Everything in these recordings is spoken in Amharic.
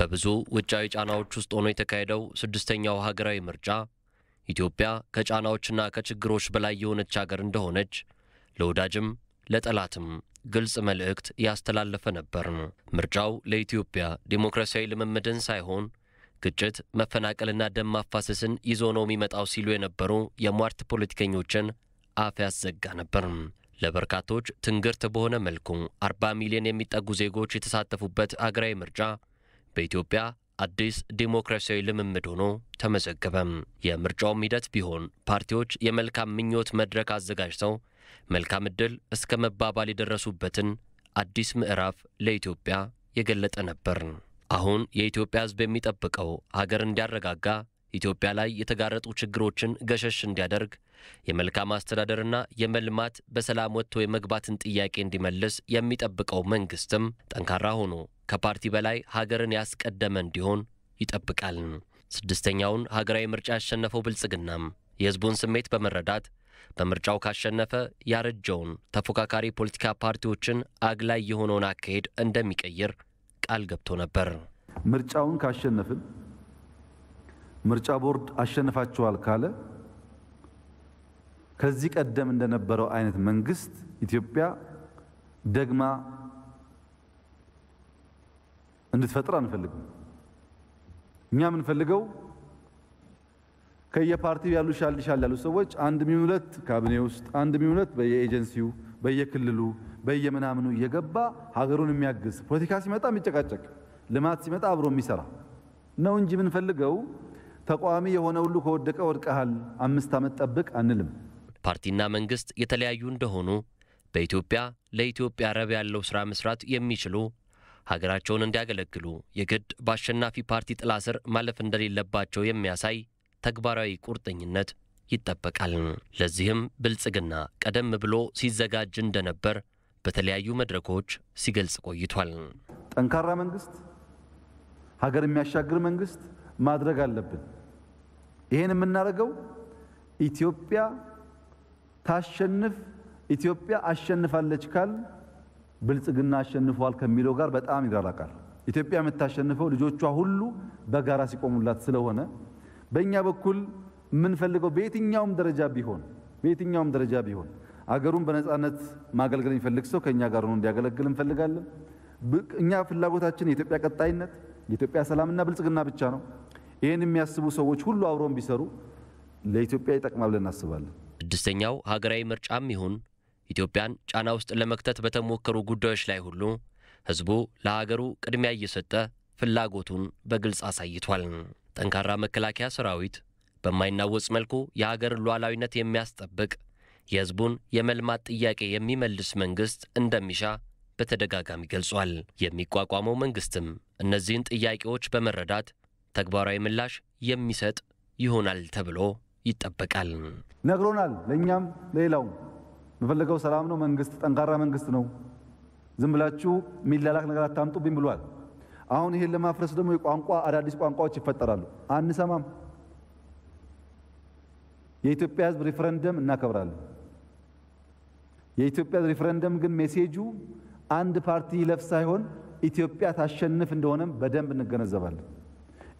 በብዙ ውጫዊ ጫናዎች ውስጥ ሆኖ የተካሄደው ስድስተኛው ሀገራዊ ምርጫ ኢትዮጵያ ከጫናዎችና ከችግሮች በላይ የሆነች ሀገር እንደሆነች ለወዳጅም ለጠላትም ግልጽ መልእክት ያስተላለፈ ነበር። ምርጫው ለኢትዮጵያ ዴሞክራሲያዊ ልምምድን ሳይሆን ግጭት፣ መፈናቀልና ደም ማፋሰስን ይዞ ነው የሚመጣው ሲሉ የነበሩ የሟርት ፖለቲከኞችን አፍ ያዘጋ ነበር። ለበርካቶች ትንግርት በሆነ መልኩ 40 ሚሊዮን የሚጠጉ ዜጎች የተሳተፉበት አገራዊ ምርጫ በኢትዮጵያ አዲስ ዲሞክራሲያዊ ልምምድ ሆኖ ተመዘገበም። የምርጫውም ሂደት ቢሆን ፓርቲዎች የመልካም ምኞት መድረክ አዘጋጅተው መልካም ዕድል እስከ መባባል የደረሱበትን አዲስ ምዕራፍ ለኢትዮጵያ የገለጠ ነበር። አሁን የኢትዮጵያ ሕዝብ የሚጠብቀው ሀገር እንዲያረጋጋ ኢትዮጵያ ላይ የተጋረጡ ችግሮችን ገሸሽ እንዲያደርግ የመልካም አስተዳደርና የመልማት በሰላም ወጥቶ የመግባትን ጥያቄ እንዲመልስ የሚጠብቀው መንግስትም ጠንካራ ሆኖ ከፓርቲ በላይ ሀገርን ያስቀደመ እንዲሆን ይጠብቃል። ስድስተኛውን ሀገራዊ ምርጫ ያሸነፈው ብልጽግናም የህዝቡን ስሜት በመረዳት በምርጫው ካሸነፈ ያረጀውን ተፎካካሪ ፖለቲካ ፓርቲዎችን አግላይ የሆነውን አካሄድ እንደሚቀይር ቃል ገብቶ ነበር። ምርጫውን ካሸነፍን ምርጫ ቦርድ አሸንፋችኋል ካለ ከዚህ ቀደም እንደነበረው አይነት መንግስት ኢትዮጵያ ደግማ እንድትፈጥር አንፈልግም። እኛ የምንፈልገው ከየፓርቲው ያሉ ሻል ሻል ያሉ ሰዎች አንድ ሚሆን ሁለት ካቢኔ ውስጥ አንድ ሚሆን ሁለት በየኤጀንሲው፣ በየክልሉ፣ በየምናምኑ እየገባ ሀገሩን የሚያግዝ ፖለቲካ ሲመጣ የሚጨቃጨቅ ልማት ሲመጣ አብሮ የሚሰራ ነው እንጂ የምንፈልገው ተቃዋሚ የሆነ ሁሉ ከወደቀ ወድቀሃል፣ አምስት ዓመት ጠብቅ አንልም። ፓርቲና መንግስት የተለያዩ እንደሆኑ በኢትዮጵያ ለኢትዮጵያ ረብ ያለው ስራ መስራት የሚችሉ ሀገራቸውን እንዲያገለግሉ የግድ በአሸናፊ ፓርቲ ጥላ ስር ማለፍ እንደሌለባቸው የሚያሳይ ተግባራዊ ቁርጠኝነት ይጠበቃል። ለዚህም ብልጽግና ቀደም ብሎ ሲዘጋጅ እንደነበር በተለያዩ መድረኮች ሲገልጽ ቆይቷል። ጠንካራ መንግስት፣ ሀገር የሚያሻግር መንግስት ማድረግ አለብን። ይሄን የምናደርገው ኢትዮጵያ ታሸንፍ፣ ኢትዮጵያ አሸንፋለች ካል ብልጽግና አሸንፏል ከሚለው ጋር በጣም ይራራቃል። ኢትዮጵያ የምታሸንፈው ልጆቿ ሁሉ በጋራ ሲቆሙላት ስለሆነ በእኛ በኩል የምንፈልገው በየትኛውም ደረጃ ቢሆን በየትኛውም ደረጃ ቢሆን አገሩን በነፃነት ማገልገል የሚፈልግ ሰው ከእኛ ጋር ሆኖ እንዲያገለግል እንፈልጋለን። እኛ ፍላጎታችን የኢትዮጵያ ቀጣይነት፣ የኢትዮጵያ ሰላምና ብልጽግና ብቻ ነው። ይህን የሚያስቡ ሰዎች ሁሉ አብረውን ቢሰሩ ለኢትዮጵያ ይጠቅማል ብለን እናስባለን። ስድስተኛው ሀገራዊ ምርጫም ይሁን ኢትዮጵያን ጫና ውስጥ ለመክተት በተሞከሩ ጉዳዮች ላይ ሁሉ ህዝቡ ለሀገሩ ቅድሚያ እየሰጠ ፍላጎቱን በግልጽ አሳይቷል። ጠንካራ መከላከያ ሰራዊት በማይናወጽ መልኩ የሀገርን ሉዓላዊነት የሚያስጠብቅ የህዝቡን የመልማት ጥያቄ የሚመልስ መንግስት እንደሚሻ በተደጋጋሚ ገልጿል። የሚቋቋመው መንግስትም እነዚህን ጥያቄዎች በመረዳት ተግባራዊ ምላሽ የሚሰጥ ይሆናል ተብሎ ይጠበቃል። ነግሮናል። ለእኛም ለሌላውም የምፈልገው ሰላም ነው። መንግስት ጠንካራ መንግስት ነው። ዝም ብላችሁ የሚላላክ ነገር አታምጡብኝ ብሏል። አሁን ይሄን ለማፍረስ ደግሞ የቋንቋ አዳዲስ ቋንቋዎች ይፈጠራሉ። አንሰማም። የኢትዮጵያ ህዝብ ሪፍረንደም እናከብራለን። የኢትዮጵያ ሪፍረንደም ግን ሜሴጁ አንድ ፓርቲ ይለፍ ሳይሆን ኢትዮጵያ ታሸንፍ እንደሆነም በደንብ እንገነዘባለን።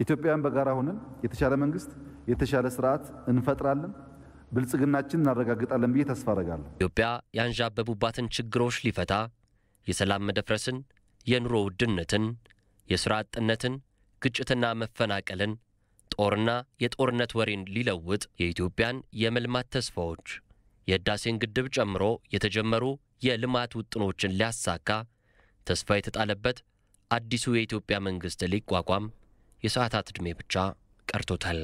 ኢትዮጵያውያን በጋራ ሆነን የተሻለ መንግስት፣ የተሻለ ስርዓት እንፈጥራለን። ብልጽግናችን እናረጋግጣለን ብዬ ተስፋ አረጋለሁ። ኢትዮጵያ ያንዣበቡባትን ችግሮች ሊፈታ የሰላም መደፍረስን፣ የኑሮ ውድነትን፣ የሥራ አጥነትን፣ ግጭትና መፈናቀልን፣ ጦርና የጦርነት ወሬን ሊለውጥ የኢትዮጵያን የመልማት ተስፋዎች የህዳሴን ግድብ ጨምሮ የተጀመሩ የልማት ውጥኖችን ሊያሳካ ተስፋ የተጣለበት አዲሱ የኢትዮጵያ መንግሥት ሊቋቋም የሰዓታት ዕድሜ ብቻ ቀርቶታል።